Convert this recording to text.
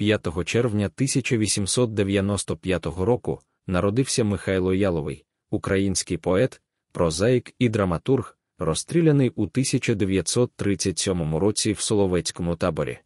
5 червня 1895 року народився Михайло Яловий, український поет, прозаїк і драматург, розстріляний у 1937 році в Соловецькому таборі.